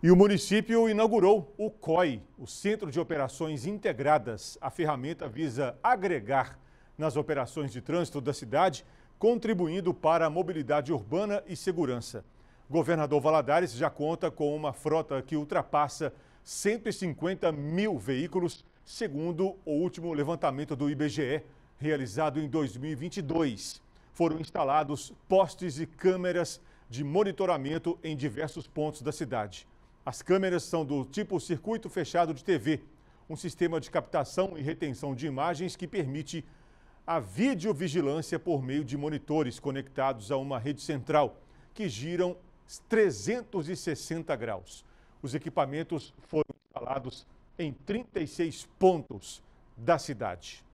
E o município inaugurou o COI, o Centro de Operações Integradas. A ferramenta visa agregar nas operações de trânsito da cidade, contribuindo para a mobilidade urbana e segurança. Governador Valadares já conta com uma frota que ultrapassa 150 mil veículos, segundo o último levantamento do IBGE, realizado em 2022. Foram instalados postes e câmeras de monitoramento em diversos pontos da cidade. As câmeras são do tipo circuito fechado de TV, um sistema de captação e retenção de imagens que permite a videovigilância por meio de monitores conectados a uma rede central, que giram 360 graus. Os equipamentos foram instalados em 36 pontos da cidade.